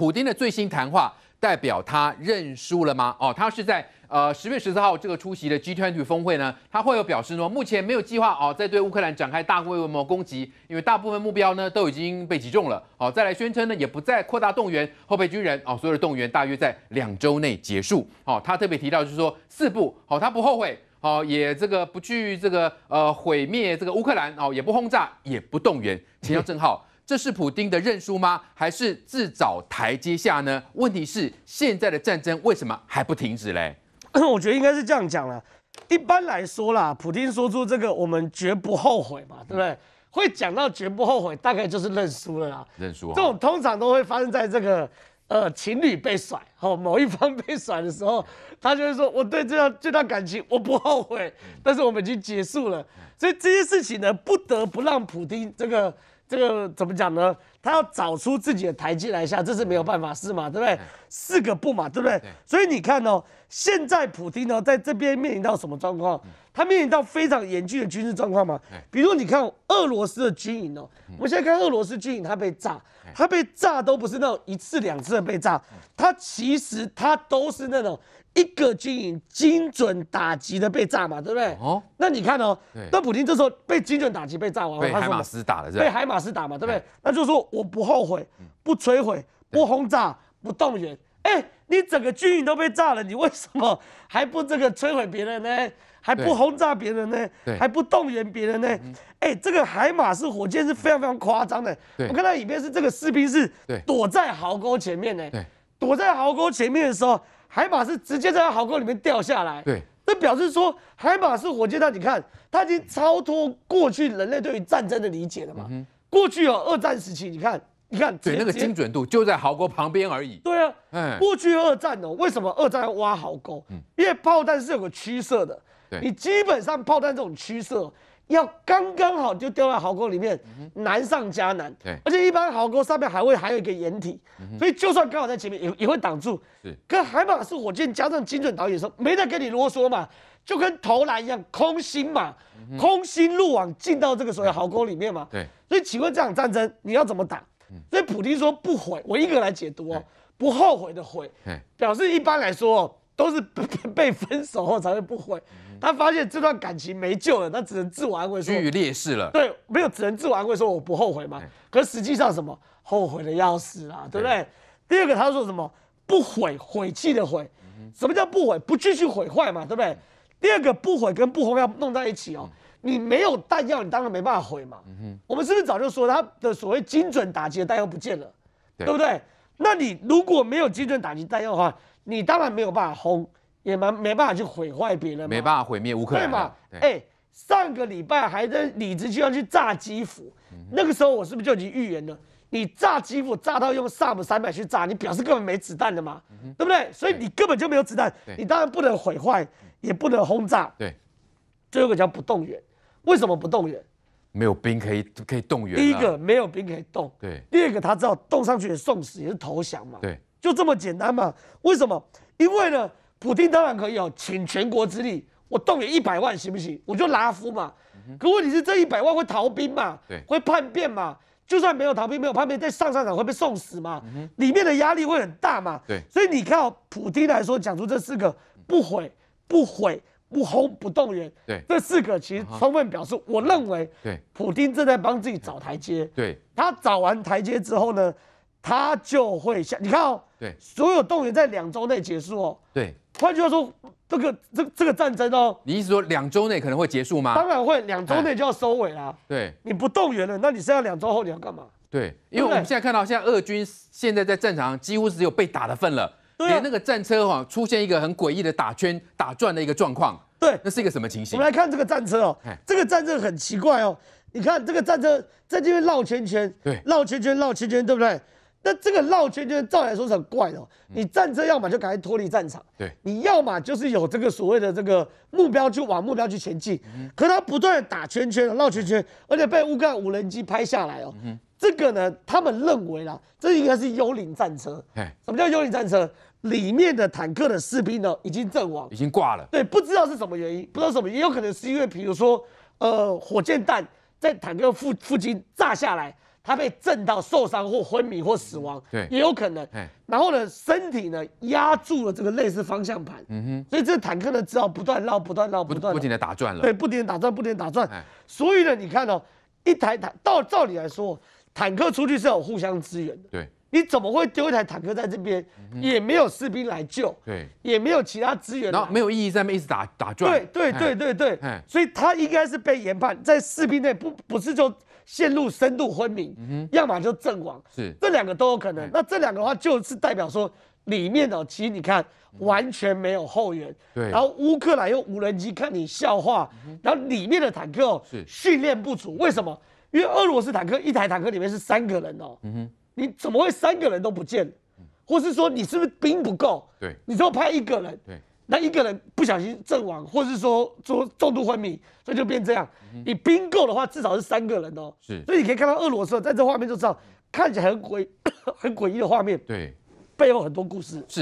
普京的最新谈话代表他认输了吗？哦，他是在呃十月十四号这个出席的 G20 峰会呢，他会有表示说目前没有计划哦在对乌克兰展开大规模攻击，因为大部分目标呢都已经被击中了。哦，再来宣称呢也不再扩大动员后备军人哦，所有的动员大约在两周内结束。哦，他特别提到就是说四步，哦他不后悔，哦也这个不去这个呃毁灭这个乌克兰哦，也不轰炸也不动员。请教正浩。这是普丁的认输吗？还是自找台阶下呢？问题是现在的战争为什么还不停止嘞？我觉得应该是这样讲了。一般来说啦，普丁说出这个，我们绝不后悔嘛，对不对？会讲到绝不后悔，大概就是认输了啦。认输啊！这种通常都会发生在这个呃情侣被甩哦，某一方被甩的时候，他就会说：“我对这段这段感情我不后悔，但是我们已经结束了。”所以这些事情呢，不得不让普丁这个。这个怎么讲呢？他要找出自己的台阶来下，这是没有办法事嘛，对不对？四个不嘛，对不对？所以你看哦，现在普京呢，在这边面临到什么状况？他面临到非常严峻的军事状况嘛。比如你看俄罗斯的军营哦，我们现在看俄罗斯军营，它被炸，它被炸都不是那种一次两次的被炸，它其实它都是那种。一个军营精准打击的被炸嘛，对不对？哦，那你看哦，那普京这时候被精准打击被炸完被海马斯打了，是被海马斯打嘛，对不对？那就说我不后悔，不摧毁，不轰炸，不动员。哎，你整个军营都被炸了，你为什么还不这个摧毁别人呢？还不轰炸别人呢？还不动员别人呢？哎，这个海马斯火箭是非常非常夸张的。我看到影片是这个士兵是躲在壕沟前面呢，躲在壕沟前面的时候。海马是直接在壕沟里面掉下来，对，那表示说海马是火箭弹。你看，它已经超脱过去人类对于战争的理解了嘛？嗯、过去有二战时期，你看，你看，对，那个精准度就在壕沟旁边而已。对啊，嗯，过去二战哦，为什么二战要挖壕沟？嗯，因为炮弹是有个趋射的，你基本上炮弹这种趋射。要刚刚好就掉到壕沟里面，难上加难。对，而且一般壕沟上面还会还有一个掩体，所以就算刚好在前面也也会挡住。对，可海马是火箭加上精准导演的时候，没得跟你啰嗦嘛，就跟投篮一样，空心嘛，空心入网进到这个所谓壕沟里面嘛。对，所以请问这场战争你要怎么打？所以普京说不悔，我一个人来解读哦，不后悔的悔，表示一般来说。都是被分手后才会不悔，他发现这段感情没救了，他只能自我安慰说处于劣势了。对，没有只能自我安慰说我不后悔嘛。可实际上什么后悔的要死啊，对不对？第二个他说什么不悔，悔气的悔。什么叫不悔？不继续毁坏嘛，对不对？第二个不悔跟不红要弄在一起哦，你没有弹药，你当然没办法毁嘛。嗯我们是不是早就说他的所谓精准打击的弹药不见了，对不对？那你如果没有精准打击弹药的话，你当然没有办法轰，也没没办法去毁坏别人，没办法毁灭乌克兰，对嘛？哎，上个礼拜还在李直气壮去炸基辅，那个时候我是不是就已经预言了？你炸基辅，炸到用 s 姆三百去炸，你表示根本没子弹的嘛，对不对？所以你根本就没有子弹，你当然不能毁坏，也不能轰炸，对。最后叫不动员，为什么不动员？没有兵可以可以动员。第一个没有兵可以动。对。第二个他知道动上去也送死，也是投降嘛。对。就这么简单嘛？为什么？因为呢，普京当然可以哦，请全国之力，我动员一百万行不行？我就拉夫嘛。可问题是这一百万会逃兵嘛？对。会叛变嘛？就算没有逃兵没有叛变，在上战场会被送死嘛？嗯。里面的压力会很大嘛？对。所以你看，普京来说讲出这四个不悔，不悔。不轰不动员，对这四个其实充分表示，我认为对普京正在帮自己找台阶，对他找完台阶之后呢，他就会像你看哦，对所有动员在两周内结束哦，对换句话说，这个这这个战争哦，你意思说两周内可能会结束吗？当然会，两周内就要收尾啦，对，你不动员了，那你剩下两周后你要干嘛？对，因为我们现在看到，现在俄军现在在战场几乎只有被打的份了。连那个战车哈出现一个很诡异的打圈打转的一个状况，对，那是一个什么情形？我们来看这个战车哦，这个战车很奇怪哦，你看这个战车在这边绕圈圈，对，绕圈圈绕圈圈，对不对？那这个绕圈圈照来说是很怪的，你战车要么就赶快脱离战场，对，你要么就是有这个所谓的这个目标去往目标去前进，可它不断的打圈圈绕圈圈，而且被乌克兰无人机拍下来哦。这个呢，他们认为啦，这应该是幽灵战车。什么叫幽灵战车？里面的坦克的士兵呢，已经阵亡，已经挂了。对，不知道是什么原因，不知道什么，也有可能是因为，比如说，呃，火箭弹在坦克附附近炸下来，他被震到受伤或昏迷或死亡。对，也有可能。然后呢，身体呢压住了这个类似方向盘。嗯哼，所以这坦克呢只好不断绕、不断绕、不断不停的打转了。对，不停的打转，不停的打转。所以呢，你看哦，一台台到照理来说。坦克出去是有互相支援的，对，你怎么会丢一台坦克在这边，也没有士兵来救，对，也没有其他支援，然后没有意义在那边一直打打转，对对对对对，所以他应该是被研判在士兵内不不是就陷入深度昏迷，要么就阵亡，是这两个都有可能。那这两个话就是代表说里面哦，其实你看完全没有后援，对，然后乌克兰用无人机看你笑话，然后里面的坦克哦是训练不足，为什么？因为俄罗斯坦克一台坦克里面是三个人哦，你怎么会三个人都不见或是说你是不是兵不够？对，你只有派一个人，对，那一个人不小心阵亡，或是说说重度昏迷，所以就变这样。你兵够的话，至少是三个人哦。是，所以你可以看到俄罗斯在这画面就知道，看起来很诡、很诡异的画面。对，背后很多故事。是。